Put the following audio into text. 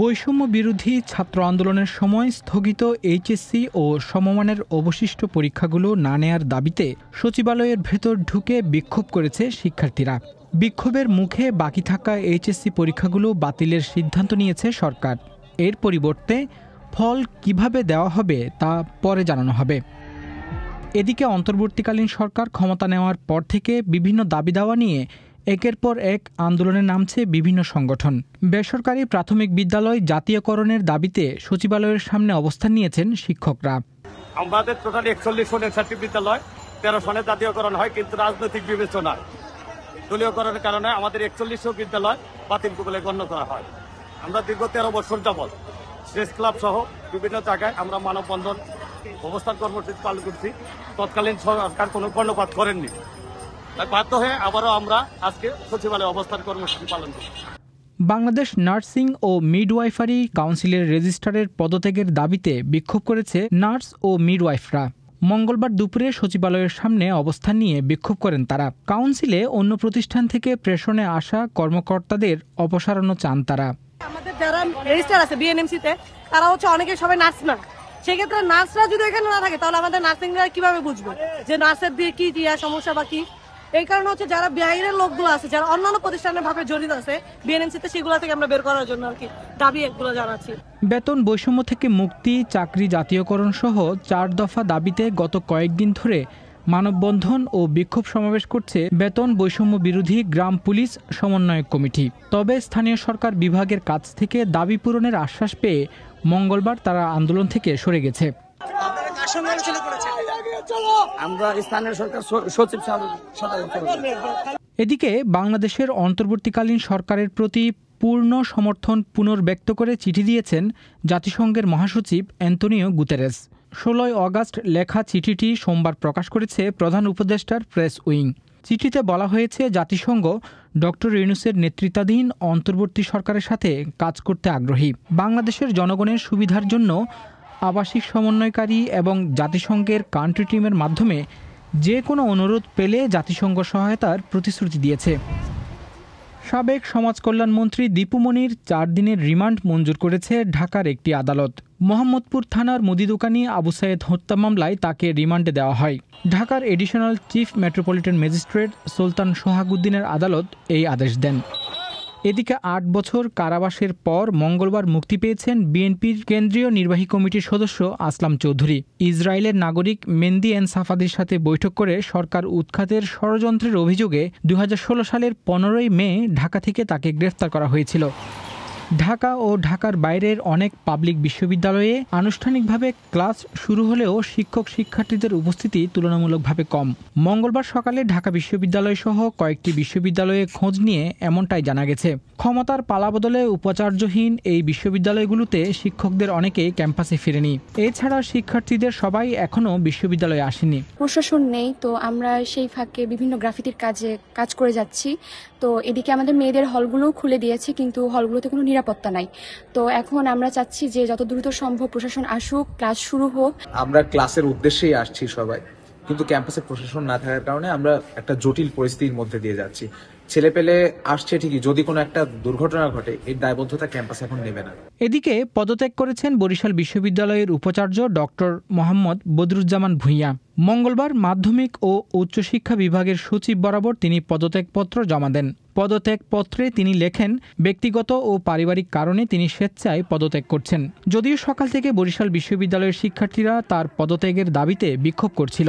বৈষম্য বিরোধী ছাত্র আন্দোলনের সময় স্থগিত এইচএসসি ও সমমানের অবশিষ্ট পরীক্ষাগুলো না নেয়ার দাবিতে সচিবালয়ের ভেতর ঢুকে বিক্ষোভ করেছে শিক্ষার্থীরা বিক্ষোভের মুখে বাকি থাকা এইচএসসি পরীক্ষাগুলো বাতিলের সিদ্ধান্ত নিয়েছে সরকার এর পরিবর্তে ফল কিভাবে দেওয়া হবে তা পরে জানানো হবে এদিকে অন্তর্বর্তীকালীন সরকার ক্ষমতা নেওয়ার পর থেকে বিভিন্ন দাবি দাওয়া নিয়ে একের পর এক আন্দোলনে নামছে বিভিন্ন সংগঠন বেসরকারি প্রাথমিক বিদ্যালয় জাতীয়করণের দাবিতে সচিবালয়ের সামনে অবস্থান নিয়েছেন শিক্ষকরা আমাদের টোটালি একচল্লিশ সনের সাতটি বিদ্যালয় তেরো সনে জাতীয়করণ হয় কিন্তু রাজনৈতিক বিবেচনার দলীয়করণের কারণে আমাদের একচল্লিশশো বিদ্যালয় বাতিল বলে গণ্য করা হয় আমরা দীর্ঘ তেরো বছর যাবৎ প্রেস ক্লাব সহ বিভিন্ন জায়গায় আমরা মানববন্ধন অবস্থান কর্মসূচি পালন করছি তৎকালীন সরকার কোনো কর্ণপাত করেননি বাধ্য হয়ে আবারও আমরা আজকে সচিবালয়ে অবস্থান কর্মসূচি পালন করি বাংলাদেশ নার্সিং ও মিডওয়াইফারি কাউন্সিলের রেজিস্ট্রারের পদত্যাগের দাবিতে বিক্ষোভ করেছে নার্স ও মিডওয়াইফরা মঙ্গলবার দুপুরে সচিবালয়ের সামনে অবস্থান নিয়ে বিক্ষোভ করেন তারা কাউন্সিলে অন্য প্রতিষ্ঠান থেকে প্রেষণে আসা কর্মকর্তাদের অপসারণও চান তারা আমাদের যারা রেজিস্টার আছে বিএনএমসিতে তারা হচ্ছে অনেকে সবাই নার্স না সেক্ষেত্রে নার্সরা যদি এখানে না থাকে তাহলে আমাদের নার্সিংরা কিভাবে বুঝবে যে নার্সের দিয়ে কি দিয়া সমস্যা বা কি এই কারণে হচ্ছে যারা বিআইনের লোকগুলো আছে যারা অন্যান্য প্রতিষ্ঠানের ভাবে জড়িত আছে বিএনএমসিতে সেগুলো থেকে আমরা বের করার জন্য আর কি দাবি এগুলো জানাচ্ছি বেতন বৈষম্য থেকে মুক্তি চাকরি জাতীয়করণ সহ চার দফা দাবিতে গত কয়েকদিন ধরে মানববন্ধন ও বিক্ষোভ সমাবেশ করছে বেতন বৈষম্য বিরোধী গ্রাম পুলিশ সমন্বয়ক কমিটি তবে স্থানীয় সরকার বিভাগের কাছ থেকে দাবি পূরণের আশ্বাস পেয়ে মঙ্গলবার তারা আন্দোলন থেকে সরে গেছে এদিকে বাংলাদেশের অন্তর্বর্তীকালীন সরকারের প্রতি পূর্ণ সমর্থন পুনর্ব্যক্ত করে চিঠি দিয়েছেন জাতিসংঘের মহাসচিব অ্যান্তনিও গুতেরেস ষোলোই অগাস্ট লেখা চিঠিটি সোমবার প্রকাশ করেছে প্রধান উপদেষ্টার প্রেস উইং চিঠিতে বলা হয়েছে জাতিসংঘ ডক্টর রেনুসের নেতৃত্বাধীন অন্তর্বর্তী সরকারের সাথে কাজ করতে আগ্রহী বাংলাদেশের জনগণের সুবিধার জন্য আবাসিক সমন্বয়কারী এবং জাতিসংঘের কান্ট্রি টিমের মাধ্যমে যে কোনো অনুরোধ পেলে জাতিসংঘ সহায়তার প্রতিশ্রুতি দিয়েছে সাবেক সমাজকল্যাণমন্ত্রী মনির চার দিনের রিমান্ড মঞ্জুর করেছে ঢাকার একটি আদালত মোহাম্মদপুর থানার মুদি দোকানি আবু সায়েদ হত্যা মামলায় তাকে রিমান্ডে দেওয়া হয় ঢাকার additional chief metropolitan magistrate Sultan সোহাগুদ্দিনের আদালত এই আদেশ দেন এদিকে আট বছর কারাবাসের পর মঙ্গলবার মুক্তি পেয়েছেন বিএনপির কেন্দ্রীয় নির্বাহী কমিটির সদস্য আসলাম চৌধুরী ইসরায়েলের নাগরিক মেন্দি এন সাফাদের সাথে বৈঠক করে সরকার উৎখাতের ষড়যন্ত্রের অভিযোগে দু সালের পনেরোই মে ঢাকা থেকে তাকে গ্রেফতার করা হয়েছিল ঢাকা ও ঢাকার বাইরের অনেক পাবলিক বিশ্ববিদ্যালয়ে আনুষ্ঠানিকভাবে ক্লাস শুরু হলেও শিক্ষক শিক্ষার্থীদের উপস্থিতি তুলনামূলকভাবে কম মঙ্গলবার সকালে ঢাকা বিশ্ববিদ্যালয় সহ কয়েকটি বিশ্ববিদ্যালয়ে খোঁজ নিয়ে এমনটাই জানা গেছে ক্ষমতার পালাবদলে উপাচার্যহীন এই বিশ্ববিদ্যালয়গুলোতে শিক্ষকদের অনেকেই ক্যাম্পাসে ফেরেনি এছাড়া শিক্ষার্থীদের সবাই এখনও বিশ্ববিদ্যালয়ে আসেনি প্রশাসন নেই তো আমরা সেই ফাঁকে বিভিন্ন গ্রাফিতির কাজে কাজ করে যাচ্ছি তো এদিকে আমাদের মেয়েদের হলগুলোও খুলে দিয়েছে কিন্তু হলগুলোতে কোনো নিরাপত্তা নাই তো এখন আমরা চাচ্ছি যে যত দ্রুত সম্ভব প্রশাসন আসুক ক্লাস শুরু হোক আমরা ক্লাসের উদ্দেশ্যেই আসছি সবাই কিন্তু ক্যাম্পাসে প্রশাসন না থাকার কারণে আমরা একটা জটিল পরিস্থিতির মধ্যে দিয়ে যাচ্ছি ছেলে পেলে আসছে ঠিকই যদি কোনো একটা দুর্ঘটনা ঘটে এই দায়বদ্ধতা ক্যাম্পাস এখন নেবে না এদিকে পদত্যাগ করেছেন বরিশাল বিশ্ববিদ্যালয়ের উপাচার্য ডক্টর মোহাম্মদ বদরুজ্জামান ভূঁইয়া মঙ্গলবার মাধ্যমিক ও উচ্চশিক্ষা বিভাগের সচিব বরাবর তিনি পদত্যাগপত্র জমা দেন পদত্যাগপত্রে তিনি লেখেন ব্যক্তিগত ও পারিবারিক কারণে তিনি স্বেচ্ছায় পদত্যাগ করছেন যদিও সকাল থেকে বরিশাল বিশ্ববিদ্যালয়ের শিক্ষার্থীরা তার পদত্যাগের দাবিতে বিক্ষোভ করছিল